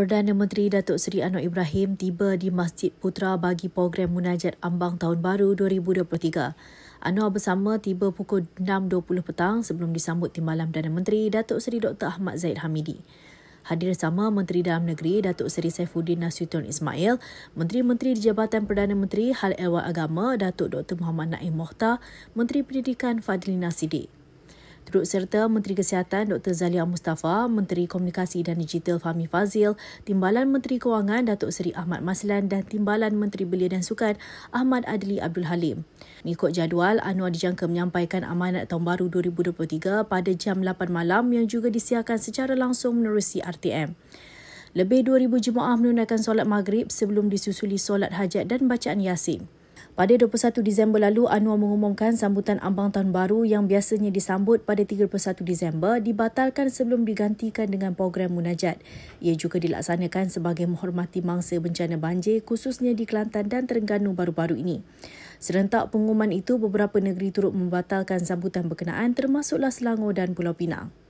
Perdana Menteri Datuk Seri Anwar Ibrahim tiba di Masjid Putra bagi program Munajat Ambang Tahun Baru 2023. Anwar bersama tiba pukul 6.20 petang sebelum disambut Timbalan Perdana Menteri Datuk Seri Dr. Ahmad Zaid Hamidi. Hadir sama Menteri Dalam Negeri Datuk Seri Saifuddin Nasution Ismail, Menteri-Menteri di Jabatan Perdana Menteri Hal Ehwal Agama Datuk Dr. Muhammad Naim Mohtar, Menteri Pendidikan Fadlina Siddiq. Turut serta Menteri Kesihatan Dr. Zalia Mustafa, Menteri Komunikasi dan Digital Fahmi Fazil, Timbalan Menteri Kewangan Datuk Seri Ahmad Maslan dan Timbalan Menteri Belia dan Sukan Ahmad Adli Abdul Halim. Mengikut jadual, Anwar dijangka menyampaikan amanat tahun baru 2023 pada jam 8 malam yang juga disiarkan secara langsung menerusi RTM. Lebih 2,000 jemaah menunaikan solat maghrib sebelum disusuli solat hajat dan bacaan yasin. Pada 21 Disember lalu, Anwar mengumumkan sambutan Ambang Tahun Baru yang biasanya disambut pada 31 Disember dibatalkan sebelum digantikan dengan program Munajat. Ia juga dilaksanakan sebagai menghormati mangsa bencana banjir khususnya di Kelantan dan Terengganu baru-baru ini. Serentak pengumuman itu, beberapa negeri turut membatalkan sambutan berkenaan termasuklah Selangor dan Pulau Pinang.